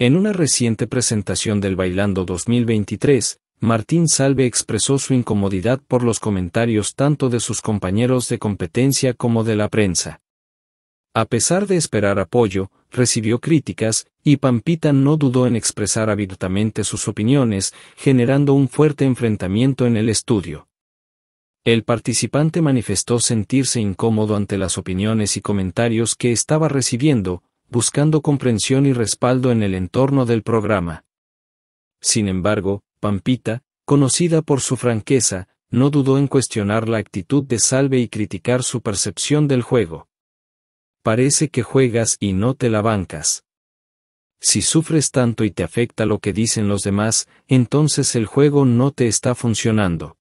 En una reciente presentación del Bailando 2023, Martín Salve expresó su incomodidad por los comentarios tanto de sus compañeros de competencia como de la prensa. A pesar de esperar apoyo, recibió críticas, y Pampita no dudó en expresar abiertamente sus opiniones, generando un fuerte enfrentamiento en el estudio. El participante manifestó sentirse incómodo ante las opiniones y comentarios que estaba recibiendo, buscando comprensión y respaldo en el entorno del programa. Sin embargo, Pampita, conocida por su franqueza, no dudó en cuestionar la actitud de Salve y criticar su percepción del juego. Parece que juegas y no te la bancas. Si sufres tanto y te afecta lo que dicen los demás, entonces el juego no te está funcionando.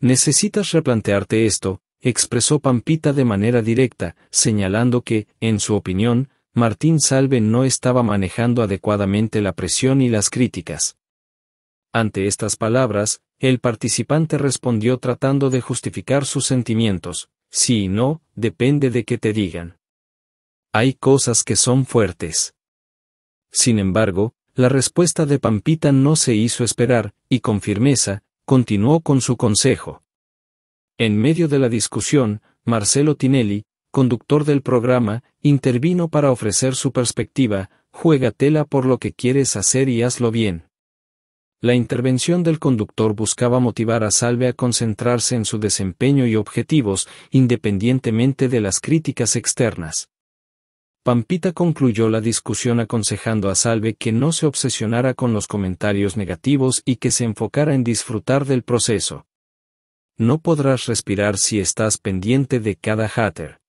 Necesitas replantearte esto, expresó Pampita de manera directa, señalando que, en su opinión, Martín Salve no estaba manejando adecuadamente la presión y las críticas. Ante estas palabras, el participante respondió tratando de justificar sus sentimientos, sí y no, depende de que te digan. Hay cosas que son fuertes. Sin embargo, la respuesta de Pampita no se hizo esperar, y con firmeza, continuó con su consejo. En medio de la discusión, Marcelo Tinelli, conductor del programa, intervino para ofrecer su perspectiva, juégatela por lo que quieres hacer y hazlo bien. La intervención del conductor buscaba motivar a Salve a concentrarse en su desempeño y objetivos, independientemente de las críticas externas. Pampita concluyó la discusión aconsejando a Salve que no se obsesionara con los comentarios negativos y que se enfocara en disfrutar del proceso. No podrás respirar si estás pendiente de cada hater.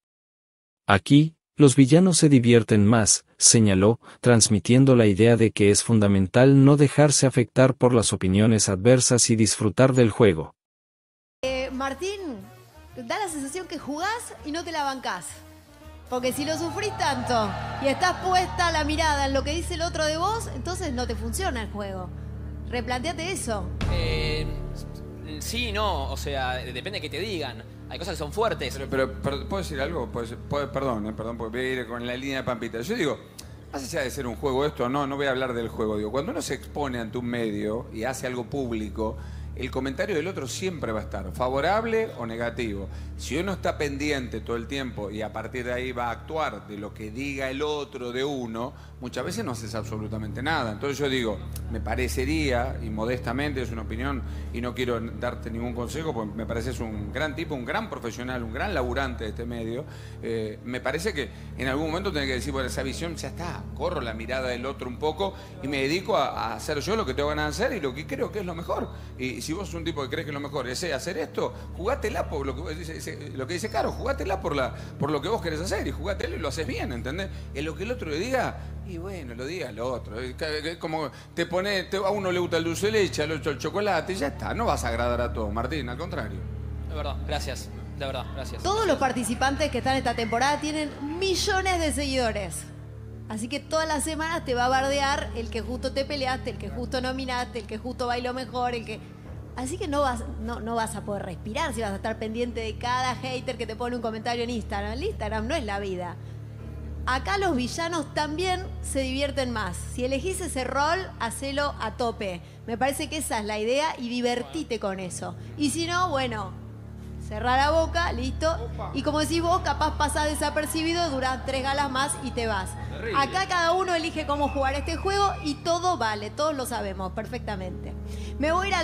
Aquí, los villanos se divierten más, señaló, transmitiendo la idea de que es fundamental no dejarse afectar por las opiniones adversas y disfrutar del juego. Eh, Martín, da la sensación que jugás y no te la bancás. Porque si lo sufrís tanto y estás puesta la mirada en lo que dice el otro de vos, entonces no te funciona el juego. Replanteate eso. Eh, sí, no, o sea, depende de que te digan. Hay cosas que son fuertes. Pero, ¿puedo decir algo? Pues, perdón, eh, perdón, porque voy a ir con la línea de Pampita. Yo digo, más allá de ser un juego esto, no, no voy a hablar del juego. Digo, cuando uno se expone ante un medio y hace algo público, el comentario del otro siempre va a estar, favorable o negativo. Si uno está pendiente todo el tiempo y a partir de ahí va a actuar de lo que diga el otro de uno, muchas veces no haces absolutamente nada. Entonces yo digo, me parecería, y modestamente es una opinión, y no quiero darte ningún consejo, porque me pareces un gran tipo, un gran profesional, un gran laburante de este medio, eh, me parece que en algún momento tiene que decir, bueno, esa visión ya está, corro la mirada del otro un poco y me dedico a, hacer yo lo que tengo ganas de hacer y lo que creo que es lo mejor si vos sos un tipo que crees que lo mejor es eh, hacer esto, jugátela por lo que, dice, lo Caro, jugátela por, lo que vos querés hacer y jugátela y lo haces bien, ¿entendés? En lo que el otro le diga, y bueno, lo diga el otro. Como te pone, a uno le gusta el dulce de leche, al otro el chocolate, y ya está. No vas a agradar a todos, Martín, al contrario. De verdad, gracias. De verdad, gracias. Todos los participantes que están esta temporada tienen millones de seguidores. Así que todas las semanas te va a bardear el que justo te peleaste, el que justo nominaste, el que justo bailó mejor, el que. Así que no vas, no, no vas a poder respirar si vas a estar pendiente de cada hater que te pone un comentario en Instagram. El Instagram no es la vida. Acá los villanos también se divierten más. Si elegís ese rol, hacelo a tope. Me parece que esa es la idea y divertite con eso. Y si no, bueno, cerrar la boca, listo. Y como decís vos, capaz pasás desapercibido, durás tres galas más y te vas. Acá cada uno elige cómo jugar este juego y todo vale, todos lo sabemos perfectamente. Me voy a al